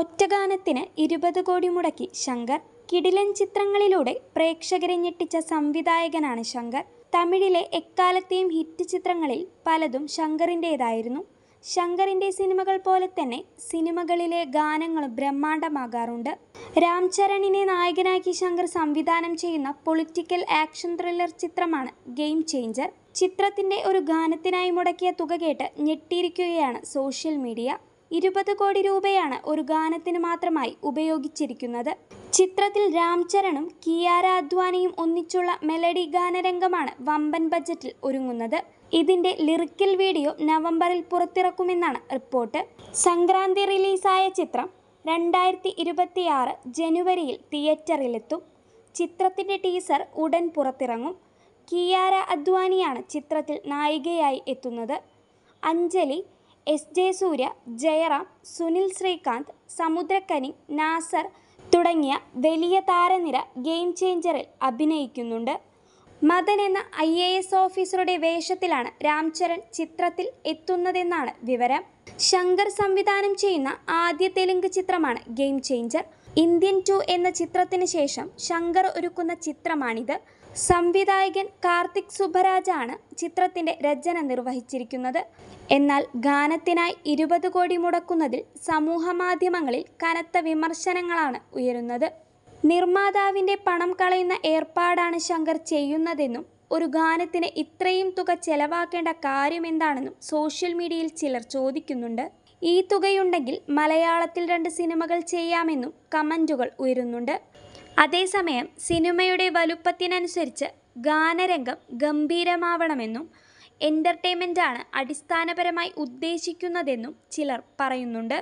ഒറ്റഗാനത്തിന് ഇരുപത് കോടി മുടക്കി ശങ്കർ കിടിലൻ ചിത്രങ്ങളിലൂടെ പ്രേക്ഷകരെ ഞെട്ടിച്ച സംവിധായകനാണ് ശങ്കർ തമിഴിലെ എക്കാലത്തെയും ഹിറ്റ് ചിത്രങ്ങളിൽ പലതും ശങ്കറിൻ്റേതായിരുന്നു ശങ്കറിൻ്റെ സിനിമകൾ പോലെ തന്നെ സിനിമകളിലെ ഗാനങ്ങളും ബ്രഹ്മാണ്ടമാകാറുണ്ട് രാം ചരണിനെ നായകനാക്കി ശങ്കർ സംവിധാനം ചെയ്യുന്ന പൊളിറ്റിക്കൽ ആക്ഷൻ ത്രില്ലർ ചിത്രമാണ് ഗെയിം ചേഞ്ചർ ചിത്രത്തിൻ്റെ ഒരു ഗാനത്തിനായി മുടക്കിയ തുക കേട്ട് ഞെട്ടിയിരിക്കുകയാണ് സോഷ്യൽ മീഡിയ ഇരുപത് കോടി രൂപയാണ് ഒരു ഗാനത്തിന് മാത്രമായി ഉപയോഗിച്ചിരിക്കുന്നത് ചിത്രത്തിൽ രാംചരണും കിയാര അദ്വാനിയും ഒന്നിച്ചുള്ള മെലഡി ഗാനരംഗമാണ് വമ്പൻ ബജറ്റിൽ ഒരുങ്ങുന്നത് ഇതിന്റെ ലിറിക്കൽ വീഡിയോ നവംബറിൽ പുറത്തിറക്കുമെന്നാണ് റിപ്പോർട്ട് സംക്രാന്തി റിലീസായ ചിത്രം രണ്ടായിരത്തി ഇരുപത്തിയാറ് ജനുവരിയിൽ തിയേറ്ററിലെത്തും ചിത്രത്തിന്റെ ടീസർ ഉടൻ പുറത്തിറങ്ങും കിയാര അദ്വാനിയാണ് ചിത്രത്തിൽ നായികയായി എത്തുന്നത് അഞ്ജലി എസ് ജെ സൂര്യ ജയറാം സുനിൽ ശ്രീകാന്ത് സമുദ്രക്കനി നാസർ തുടങ്ങിയ വലിയ താരനിര ഗെയിം ചേഞ്ചറിൽ അഭിനയിക്കുന്നുണ്ട് മദൻ എന്ന ഐ എ എസ് ഓഫീസറുടെ വേഷത്തിലാണ് രാംചരൺ ചിത്രത്തിൽ എത്തുന്നതെന്നാണ് വിവരം ശങ്കർ സംവിധാനം ചെയ്യുന്ന ആദ്യ തെലുങ്ക് ചിത്രമാണ് ഗെയിം ചേഞ്ചർ ഇന്ത്യൻ ടു എന്ന ചിത്രത്തിന് ശേഷം ശങ്കർ ഒരുക്കുന്ന ചിത്രമാണിത് സംവിധായകൻ കാർത്തിക് സുബരാജാണ് ചിത്രത്തിൻ്റെ രചന നിർവഹിച്ചിരിക്കുന്നത് എന്നാൽ ഗാനത്തിനായി ഇരുപത് കോടി മുടക്കുന്നതിൽ സമൂഹമാധ്യമങ്ങളിൽ കനത്ത വിമർശനങ്ങളാണ് ഉയരുന്നത് നിർമ്മാതാവിൻ്റെ പണം കളയുന്ന ഏർപ്പാടാണ് ശങ്കർ ചെയ്യുന്നതെന്നും ഒരു ഗാനത്തിന് ഇത്രയും തുക ചെലവാക്കേണ്ട കാര്യമെന്താണെന്നും സോഷ്യൽ മീഡിയയിൽ ചിലർ ചോദിക്കുന്നുണ്ട് ഈ തുകയുണ്ടെങ്കിൽ മലയാളത്തിൽ രണ്ട് സിനിമകൾ ചെയ്യാമെന്നും കമൻറ്റുകൾ ഉയരുന്നുണ്ട് അതേസമയം സിനിമയുടെ വലുപ്പത്തിനനുസരിച്ച് ഗാനരംഗം ഗംഭീരമാവണമെന്നും എൻ്റർടൈൻമെൻറ്റാണ് അടിസ്ഥാനപരമായി ഉദ്ദേശിക്കുന്നതെന്നും ചിലർ പറയുന്നുണ്ട്